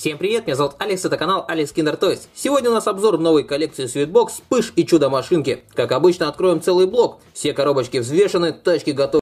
Всем привет, меня зовут Алекс, это канал Алекс Kinder Toys. Сегодня у нас обзор новой коллекции Sweetbox, Пыш и Чудо-машинки. Как обычно, откроем целый блок. Все коробочки взвешены, тачки готовы